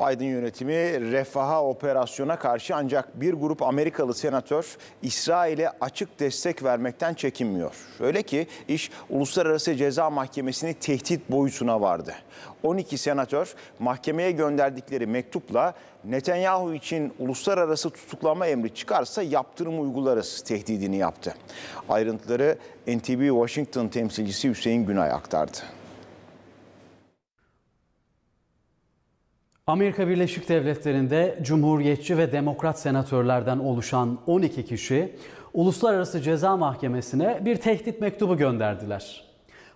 Biden yönetimi refaha operasyona karşı ancak bir grup Amerikalı senatör İsrail'e açık destek vermekten çekinmiyor. Öyle ki iş Uluslararası Ceza Mahkemesi'ni tehdit boyutuna vardı. 12 senatör mahkemeye gönderdikleri mektupla Netanyahu için uluslararası tutuklama emri çıkarsa yaptırım uygularız tehdidini yaptı. Ayrıntıları NTV Washington temsilcisi Hüseyin Günay aktardı. Amerika Birleşik Devletleri'nde Cumhuriyetçi ve Demokrat senatörlerden oluşan 12 kişi Uluslararası Ceza Mahkemesi'ne bir tehdit mektubu gönderdiler.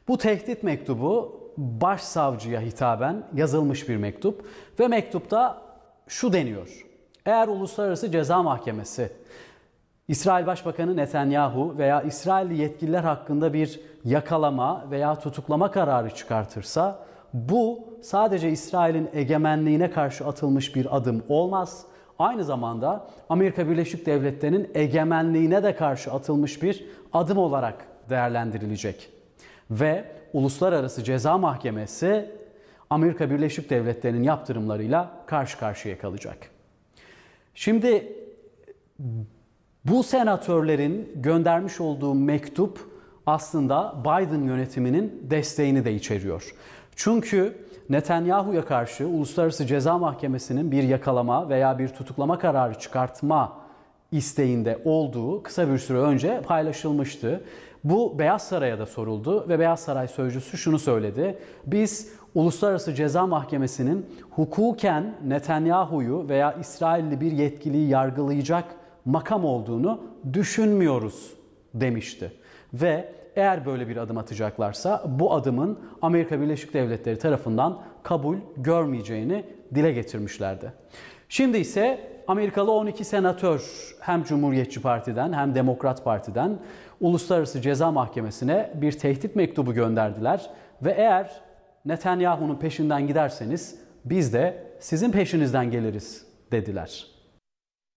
Bu tehdit mektubu başsavcıya hitaben yazılmış bir mektup ve mektupta şu deniyor. Eğer Uluslararası Ceza Mahkemesi İsrail Başbakanı Netanyahu veya İsrail yetkililer hakkında bir yakalama veya tutuklama kararı çıkartırsa bu sadece İsrail'in egemenliğine karşı atılmış bir adım olmaz. Aynı zamanda Amerika Birleşik Devletleri'nin egemenliğine de karşı atılmış bir adım olarak değerlendirilecek. Ve Uluslararası Ceza Mahkemesi Amerika Birleşik Devletleri'nin yaptırımlarıyla karşı karşıya kalacak. Şimdi bu senatörlerin göndermiş olduğu mektup aslında Biden yönetiminin desteğini de içeriyor. Çünkü Netanyahu'ya karşı Uluslararası Ceza Mahkemesi'nin bir yakalama veya bir tutuklama kararı çıkartma isteğinde olduğu kısa bir süre önce paylaşılmıştı. Bu Beyaz Saray'a da soruldu ve Beyaz Saray sözcüsü şunu söyledi. Biz Uluslararası Ceza Mahkemesi'nin hukuken Netanyahu'yu veya İsrailli bir yetkiliyi yargılayacak makam olduğunu düşünmüyoruz demişti. Ve eğer böyle bir adım atacaklarsa bu adımın Amerika Birleşik Devletleri tarafından kabul görmeyeceğini dile getirmişlerdi. Şimdi ise Amerikalı 12 senatör hem Cumhuriyetçi Parti'den hem Demokrat Parti'den Uluslararası Ceza Mahkemesi'ne bir tehdit mektubu gönderdiler ve eğer Netanyahu'nun peşinden giderseniz biz de sizin peşinizden geliriz dediler.